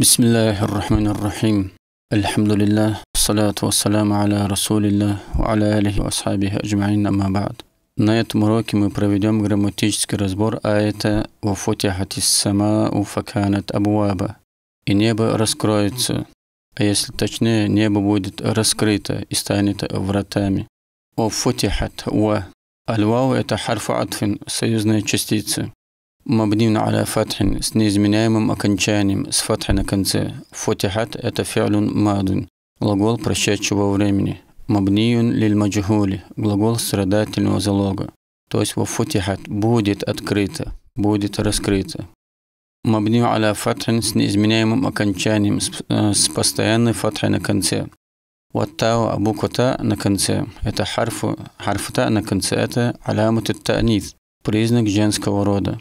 بسم الله الرحمن الرحيم الحمد لله والصلاة والسلام على رسول الله وعلى آله وأصحابه أجمعين أما بعد На этом уроке мы проведем грамматический разбор аята «Вафутихат сама у факанат абуаба» «И небо раскроется», а если точнее, небо будет раскрыто и станет вратами. «Вафутихат» – «ва». Аль-вау – это харф атфин, союзная частица. мабнин аля фатхин с неизменяемым окончанием с фатхи на конце. Фатихат – это фиалюн мадун, глагол прощающего времени. Мабниюн лиль маджхули – глагол страдательного залога. То есть во фатихат – будет открыто, будет раскрыто. Мабни аля фатхин с неизменяемым окончанием с, э, постоянной фатхой на конце. Ваттау а буква та на конце. Это харфу, харфу та на конце. Это алямут танис, признак женского рода.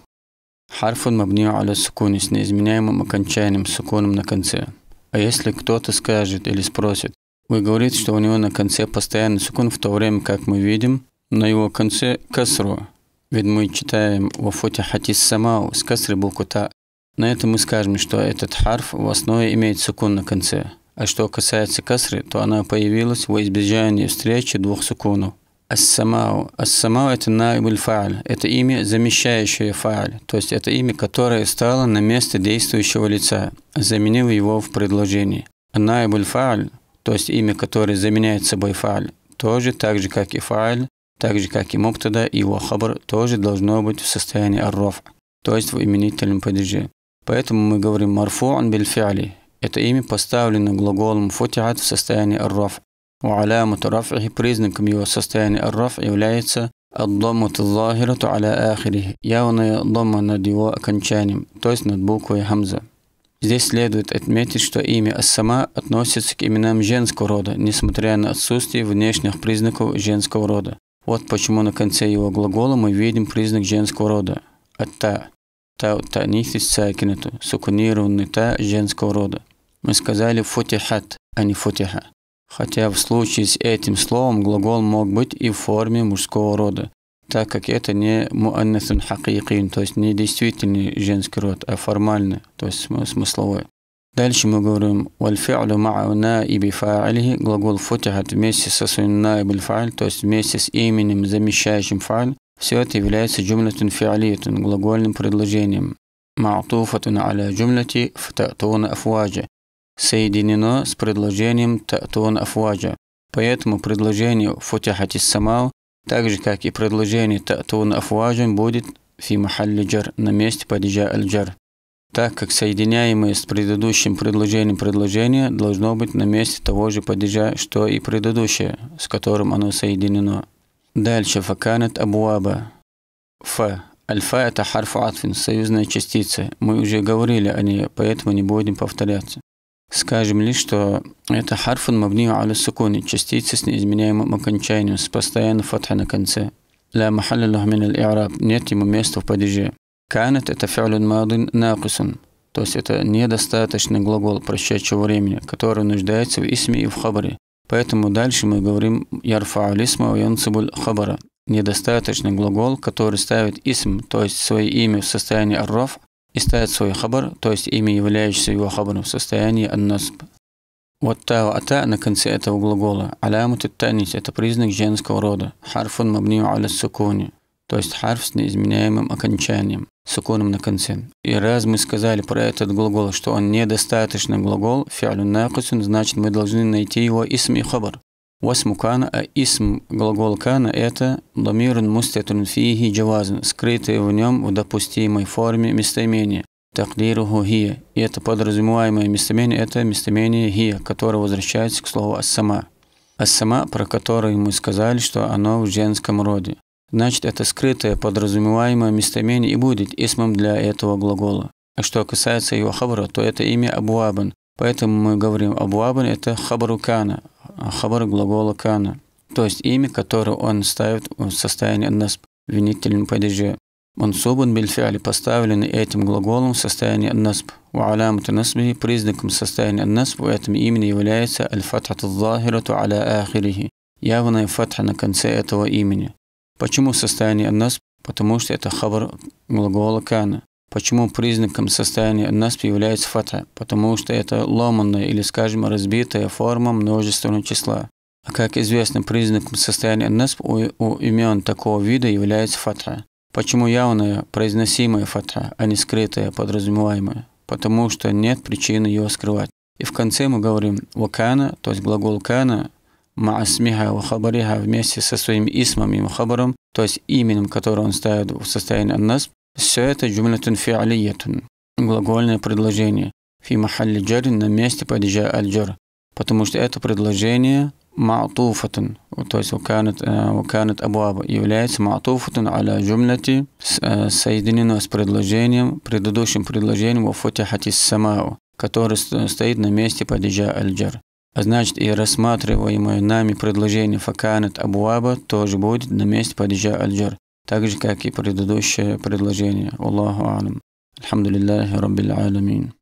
Харф мабни аля сукуни с неизменяемым окончанием суконом на конце. А если кто-то скажет или спросит, вы говорите, что у него на конце постоянный сукун, в то время как мы видим на его конце касру. Ведь мы читаем «Вафути хатис самау» с касры букву «та». На этом мы скажем, что этот харф в основе имеет сукун на конце. А что касается касры, то она появилась во избежании встречи двух сукунов. Ассамау. Ассамау – это наиб фааль. Это имя, замещающее фааль. То есть это имя, которое стало на место действующего лица, заменив его в предложении. Наиб фааль, то есть имя, которое заменяет собой фааль, тоже так же, как и фааль, так же, как и муптада, и его хабр, тоже должно быть в состоянии арроф, то есть в именительном падеже. Поэтому мы говорим марфуан биль Это имя поставлено глаголом футиат в состоянии арроф, وعلامة رفعه признаком его состояния الرفع является الضمة الظاهرة على آخره явная дома над его окончанием, то есть над буквой хамза. Здесь следует отметить, что имя ас-Сама относится к именам женского рода, несмотря на отсутствие внешних признаков женского рода. Вот почему на конце его глагола мы видим признак женского рода – «атта». «Та» – «танифис сакинату» – сукунированный «та» женского рода. Мы сказали «футихат», а не «футиха». Хотя в случае с этим словом глагол мог быть и в форме мужского рода, так как это не муаннасун хакикин, то есть не действительный женский род, а формальный, то есть смысловой. Дальше мы говорим «Вальфи'лю ма'а наиби фа'алихи» глагол «футихат» вместе со своим наибуль фа'аль, то есть вместе с именем, замещающим фа'аль, все это является джумлятун фи'алитун, глагольным предложением. Ма'туфатун аля джумляти фтатуна афваджи соединено с предложением «Татун Афваджа». Поэтому предложение «Футихати Самау», так же как и предложение «Татун Афваджа» будет «Фи Махалли Джар» на месте падежа «Аль-Джар». Так как соединяемое с предыдущим предложением предложение должно быть на месте того же падежа, что и предыдущее, с которым оно соединено. Дальше факанет Абуаба». ф Альфа – это харф атфин, союзная частица. Мы уже говорили о ней, поэтому не будем повторяться. Скажем лишь, что это харфун мабнию аля сукуни, частица с неизменяемым окончанием, с постоянным фатха на конце. Ла махаллаллаху мин аль-и'раб, нет ему места в падеже. Канет – это фи'люн мадин накусун, то есть это недостаточный глагол прошедшего времени, который нуждается в исме и в хабаре. Поэтому дальше мы говорим «ярфау лисма янцибуль хабара» – недостаточный глагол, который ставит исм, то есть свое имя в состоянии арроф, и ставят свой хабар, то есть имя, являющееся его хабаром в состоянии аннасб. Вот тау ата на конце этого глагола. Алямут танис – это признак женского рода. Харфун мабнию аля сукуни. То есть харф с неизменяемым окончанием, суконом на конце. И раз мы сказали про этот глагол, что он недостаточный глагол, фиалю накусун, значит мы должны найти его исм и хабар. Восму а исм глагол кана – это домирун мустатун фиги джавазун, скрытое в нем в допустимой форме местоимение. Тахдируху хия. И это подразумеваемое местоимение – это местоимение хия, которое возвращается к слову ассама. Ассама, про которое мы сказали, что оно в женском роде. Значит, это скрытое подразумеваемое местоимение и будет исмом для этого глагола. А что касается его хабра, то это имя Абуабан. Поэтому мы говорим Абуабан – это хабрукана, хабар глагола кана, то есть имя, которое он ставит в состоянии нас падеже. Он падеже. Мансубун бильфиали поставлены этим глаголом в состоянии насб. У алямату насби признаком состояния насб в этом имени является аль-фатхату захирату аля ахирихи. Явная фатха на конце этого имени. Почему состояние насб? Потому что это хабар глагола кана. Почему признаком состояния насп является фата? Потому что это ломанная или, скажем, разбитая форма множественного числа. А как известно, признаком состояния насп у, у имен такого вида является фата. Почему явная, произносимая фата, а не скрытая, подразумеваемая? Потому что нет причины ее скрывать. И в конце мы говорим «вакана», то есть глагол «кана», «маасмиха» «вахабариха» вместе со своим «исмом» и «мухабаром», то есть именем, которое он ставит в состоянии «насп», все это джумлятун фиалиятун. Глагольное предложение. Фи махалли джар на месте падежа аль Потому что это предложение ма'туфатун, то есть ваканат, э, ваканат абуаба, является ма'туфатун аля джумляти, э, соединено с предложением, предыдущим предложением в вафутихати самау, который стоит на месте падежа аль-джар. А значит, и рассматриваемое нами предложение факанат абуаба тоже будет на месте падежа аль-джар так же, как и предыдущее предложение. Аллаху алам. Алхамдулиллахи Раббил Аламин.